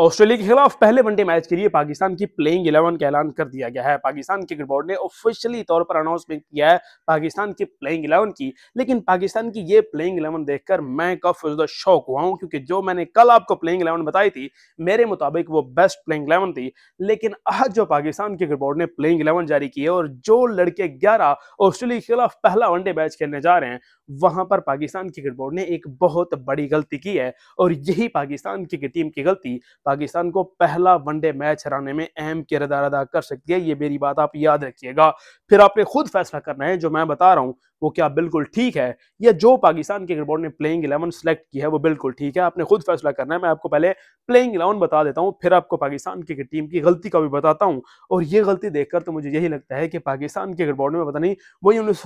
Australia के खिलाफ पहले वनडे मैच के लिए पाकिस्तान की प्लेइंग इलेवन का ऐलान कर दिया गया है पाकिस्तान क्रिकेट बोर्ड ने ऑफिशियली तौर पर अनाउंसमेंट किया है पाकिस्तान की प्लेइंग इलेवन की लेकिन पाकिस्तान की ये प्लेइंग इलेवन देखकर मैं कफ द शौक हुआ हूँ क्योंकि जो मैंने कल आपको प्लेइंग इलेवन बताई थी मेरे मुताबिक वो बेस्ट प्लेइंग इलेवन थी लेकिन आज जो पाकिस्तान क्रिकेट बोर्ड ने प्लेइंग इलेवन जारी की है और जो लड़के ग्यारह ऑस्ट्रेलिया के खिलाफ पहला वनडे मैच खेलने जा रहे हैं वहां पर पाकिस्तान क्रिकेट बोर्ड ने एक बहुत बड़ी गलती की है और यही पाकिस्तान क्रिकेट टीम की गलती पाकिस्तान को पहला वनडे मैच हराने में अहम किरदार अदा कर सकती है ये मेरी बात आप याद रखिएगा फिर आपने खुद फैसला करना है जो मैं बता रहा हूँ वो क्या बिल्कुल ठीक है या जो पाकिस्तान क्रिकेट बोर्ड ने प्लेइंग इलेवन सेलेक्ट की है वो बिल्कुल ठीक है आपने खुद फैसला करना है मैं आपको पहले प्लेइंग इलेवन बता देता हूँ फिर आपको पाकिस्तान क्रिकेट टीम की गलती का भी बताता हूँ और ये गलती देखकर तो मुझे यही लगता है कि पाकिस्तान क्रिकेट बोर्ड में पता नहीं वही उन्नीस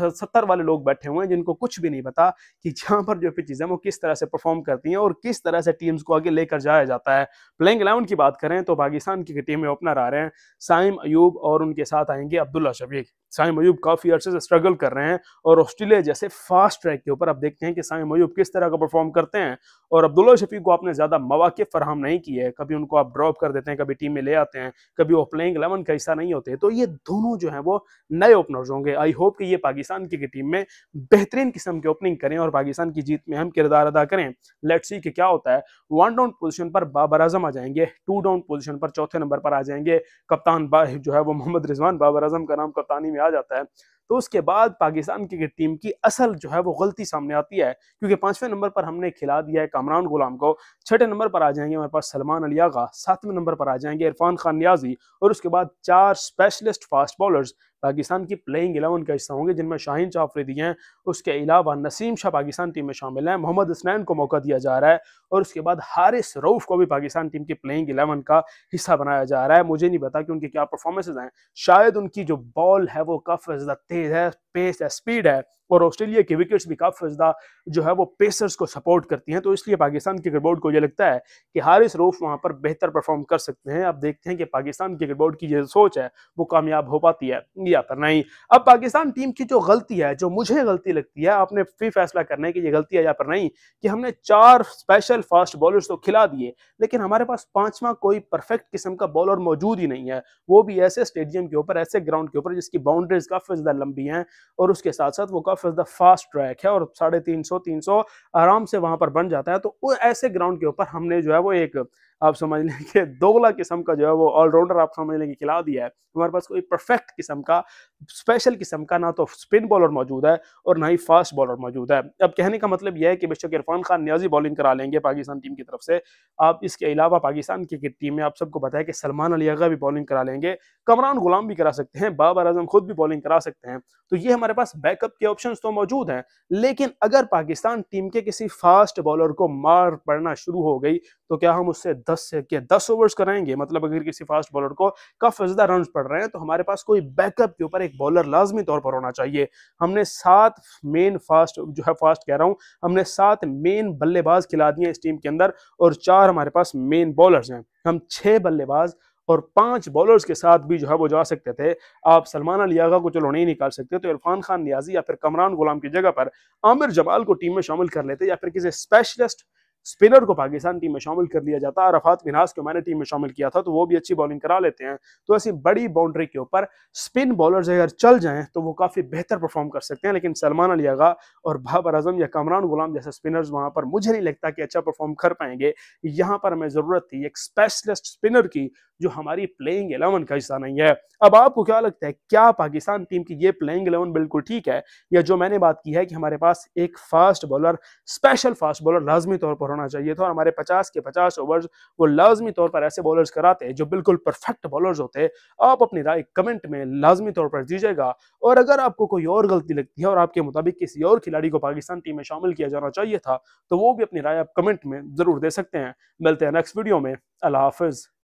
वाले लोग बैठे हुए हैं जिनको कुछ भी नहीं पता कि जहाँ पर जो पिचेज हैं वो किस तरह से परफॉर्म करती हैं और किस तरह से टीम्स को आगे लेकर जाया जाता है प्लेइंग इलेवन की बात करें तो पाकिस्तान की टीम में ओपनर आ रहे हैं साइम अयूब और उनके साथ आएंगे अब्दुल्ला शफीक साई मयूब काफ़ी अर्से से स्ट्रगल कर रहे हैं और ऑस्ट्रेलिया जैसे फास्ट ट्रैक के ऊपर आप देखते हैं कि साई मयूब किस तरह का परफॉर्म करते हैं और अब्दुल्ला शफीक को आपने ज़्यादा मौाक़े फराम नहीं किए कभी उनको आप ड्रॉप कर देते हैं कभी टीम में ले आते हैं कभी वो प्लेइंग एलेवन का हिस्सा नहीं होते तो ये दोनों जो हैं वो नए ओपनर्स होंगे आई होप कि ये पाकिस्तान की टीम में बेहतरीन किस्म की ओपनिंग करें और पाकिस्तान की जीत में हम किरदार अदा करें लेट्स सी कि क्या होता है वन डाउन पोजिशन पर बाबर आजम आ जाएंगे टू डाउन पोजिशन पर चौथे नंबर पर आ जाएंगे कप्तान जो है वो मोहम्मद रिजवान बाबर आजम का नाम कप्तानी में आ जाता है तो उसके बाद पाकिस्तान क्रिकेट टीम की असल जो है वो गलती सामने आती है क्योंकि पांचवें नंबर पर हमने खिला दिया है कामरान गुलाम को छठे नंबर पर आ जाएंगे हमारे पास सलमान अली आगा सातवें नंबर पर आ जाएंगे इरफान खान न्याजी और उसके बाद चार स्पेशलिस्ट फास्ट बॉलर्स पाकिस्तान की प्लेइंग एलेवन का हिस्सा होंगे जिनमें शाहीन चाफरीदी हैं उसके अलावा नसीम शाह पाकिस्तान टीम में शामिल हैं मोहम्मद हसनैन को मौका दिया जा रहा है और उसके बाद हारिस रऊफ को भी पाकिस्तान टीम की प्लेइंग एलेवन का हिस्सा बनाया जा रहा है मुझे नहीं पता कि उनकी क्या परफॉर्मेंसेज हैं शायद उनकी जो बॉल है वो काफ़ी ज़्यादा they have pace and speed और ऑस्ट्रेलिया के विकेट्स भी काफ़ी ज़्यादा जो है वो पेसर्स को सपोर्ट करती हैं तो इसलिए पाकिस्तान क्रिकेट बोर्ड को ये लगता है कि हारिस रूफ वहां पर बेहतर परफॉर्म कर सकते हैं आप देखते हैं कि पाकिस्तान क्रिकेट बोर्ड की जो सोच है वो कामयाब हो पाती है या पर नहीं अब पाकिस्तान टीम की जो गलती है जो मुझे गलती लगती है आपने फिर फैसला करना है कि ये गलती है या पर नहीं कि हमने चार स्पेशल फास्ट बॉलर्स तो खिला दिए लेकिन हमारे पास पांचवा कोई परफेक्ट किस्म का बॉलर मौजूद ही नहीं है वो भी ऐसे स्टेडियम के ऊपर ऐसे ग्राउंड के ऊपर जिसकी बाउंड्रीज काफ़ी ज़्यादा लंबी हैं और उसके साथ साथ वो काफ़ी half is the fast track है और साढ़े तीन सौ तीन सौ आराम से वहां पर बन जाता है तो ऐसे ग्राउंड के ऊपर हमने जो है वो एक आप समझ लें कि दोगला किस्म का जो है वो ऑलराउंडर आप समझ लें कि खिला दिया है हमारे पास कोई परफेक्ट किस्म का स्पेशल किस्म का ना तो स्पिन बॉलर मौजूद है और ना ही फास्ट बॉलर मौजूद है अब कहने का मतलब यह है कि बेशक इरफान खान न्याजी बॉलिंग करा लेंगे पाकिस्तान टीम की तरफ से आप इसके अलावा पाकिस्तान क्रिकेट टीम में आप सबको बताया कि सलमान अली अलियागा भी बॉलिंग करा लेंगे कमरान गुलाम भी करा सकते हैं बाबर आजम खुद भी बॉलिंग करा सकते हैं तो ये हमारे पास बैकअप के ऑप्शन तो मौजूद हैं लेकिन अगर पाकिस्तान टीम के किसी फास्ट बॉलर को मार पड़ना शुरू हो गई तो क्या हम उससे दस से क्या दस ओवर्स कराएंगे मतलब अगर किसी फास्ट बॉलर को काफ़ी ज़्यादा रन पड़ रहे हैं तो हमारे पास कोई बैकअप के ऊपर एक बॉलर लाजमी तौर पर होना चाहिए हमने सात मेन फास्ट जो है फास्ट कह रहा हूँ हमने सात मेन बल्लेबाज खिला दिए इस टीम के अंदर और चार हमारे पास मेन बॉलर हैं हम छह बल्लेबाज और पांच बॉलर्स के साथ भी जो है वो जा सकते थे आप सलमान अलियागा को चलो नहीं निकाल सकते तो इरफान खान नियाजी या फिर कमरान गुलाम की जगह पर आमिर जमाल को टीम में शामिल कर लेते या फिर किसी स्पेशलिस्ट स्पिनर को पाकिस्तान टीम में शामिल कर लिया जाता रफात मिनास को मैंने टीम में शामिल किया था तो वो भी अच्छी बॉलिंग करा लेते हैं तो ऐसी बड़ी बाउंड्री के ऊपर स्पिन बॉलर्स अगर चल जाएं तो वो काफ़ी बेहतर परफॉर्म कर सकते हैं लेकिन सलमान अली आगा और बाबर अजम या कमरान गुलाम जैसे स्पिनर्स वहाँ पर मुझे नहीं लगता कि अच्छा परफॉर्म कर पाएंगे यहाँ पर हमें ज़रूरत थी एक स्पेशलिस्ट स्पिनर की जो हमारी प्लेइंग एलेवन का हिस्सा नहीं है अब आपको क्या लगता है क्या पाकिस्तान टीम की ये प्लेइंग एलेवन बिल्कुल ठीक है या जो मैंने बात की है कि हमारे पास एक fast bowler special fast bowler लाजमी तौर पर होना चाहिए था और हमारे 50 के 50 ओवर्स वो लाजमी तौर पर ऐसे बॉलर्स कराते जो बिल्कुल परफेक्ट बॉलर्स होते आप अपनी राय कमेंट में लाजमी तौर पर दीजिएगा और अगर आपको कोई और गलती लगती है और आपके मुताबिक किसी और खिलाड़ी को पाकिस्तान टीम में शामिल किया जाना चाहिए था तो वो भी अपनी राय आप कमेंट में ज़रूर दे सकते हैं मिलते हैं नेक्स्ट वीडियो में अल्लाह हाफिज़